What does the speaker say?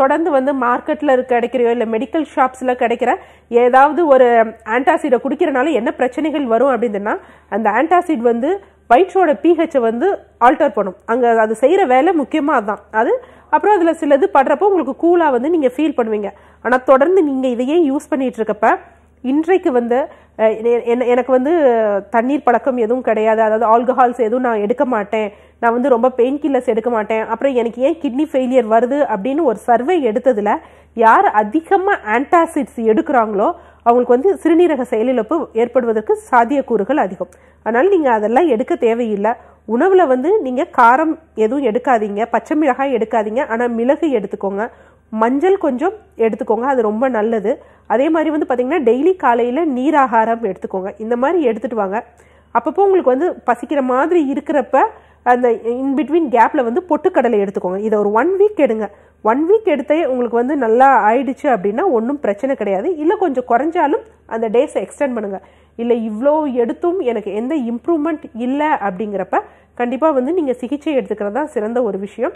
தொடர்ந்து வந்து மார்க்கெட்டில் கிடைக்கிறையோ இல்லை மெடிக்கல் ஷாப்ஸில் கிடைக்கிற ஏதாவது ஒரு ஆன்டாசிடை குடிக்கிறனால என்ன பிரச்சனைகள் வரும் அப்படின்னா அந்த ஆன்டாசிட் வந்து வயிற்றோட பிஹெச்சை வந்து ஆல்டர் பண்ணும் அங்கே அது செய்கிற வேலை முக்கியமாக தான் அது அப்புறம் அதில் சிலது படுறப்போ உங்களுக்கு கூலாக வந்து நீங்கள் ஃபீல் பண்ணுவீங்க ஆனால் தொடர்ந்து நீங்கள் இதையே யூஸ் பண்ணிகிட்டு இருக்கப்ப இன்றைக்கு வந்து எனக்கு வந்து தண்ணீர் பழக்கம் எதுவும் கிடையாது அதாவது ஆல்கஹால்ஸ் எதுவும் நான் எடுக்க மாட்டேன் நான் வந்து ரொம்ப பெயின் கில்லர்ஸ் எடுக்க மாட்டேன் அப்புறம் எனக்கு ஏன் கிட்னி ஃபெயிலியர் வருது அப்படின்னு ஒரு சர்வே எடுத்ததில் யார் அதிகமாக ஆன்டாசிட்ஸ் எடுக்கிறாங்களோ அவங்களுக்கு வந்து சிறுநீரக செயலிழப்பு ஏற்படுவதற்கு சாத்தியக்கூறுகள் அதிகம் அதனால் நீங்கள் அதெல்லாம் எடுக்க தேவையில்லை உணவில் வந்து நீங்கள் காரம் எதுவும் எடுக்காதீங்க பச்சை மிளகாய் எடுக்காதீங்க ஆனால் மிளகு எடுத்துக்கோங்க மஞ்சள் கொஞ்சம் எடுத்துக்கோங்க அது ரொம்ப நல்லது அதே மாதிரி வந்து பார்த்திங்கன்னா டெய்லி காலையில் நீராகாரம் எடுத்துக்கோங்க இந்த மாதிரி எடுத்துகிட்டு வாங்க அப்பப்போ உங்களுக்கு வந்து பசிக்கிற மாதிரி இருக்கிறப்ப அந்த இன்பிட்வீன் கேப்பில் வந்து பொட்டுக்கடலை எடுத்துக்கோங்க இதை ஒரு ஒன் வீக் எடுங்க ஒன் வீக் எடுத்தே உங்களுக்கு வந்து நல்லா ஆயிடுச்சு அப்படின்னா ஒன்றும் பிரச்சனை கிடையாது இல்லை கொஞ்சம் குறைஞ்சாலும் அந்த டேஸை எக்ஸ்டெண்ட் பண்ணுங்கள் இல்லை இவ்வளோ எடுத்தும் எனக்கு எந்த இம்ப்ரூவ்மெண்ட் இல்லை அப்படிங்கிறப்ப கண்டிப்பாக வந்து நீங்கள் சிகிச்சை எடுத்துக்கிறது தான் சிறந்த ஒரு விஷயம்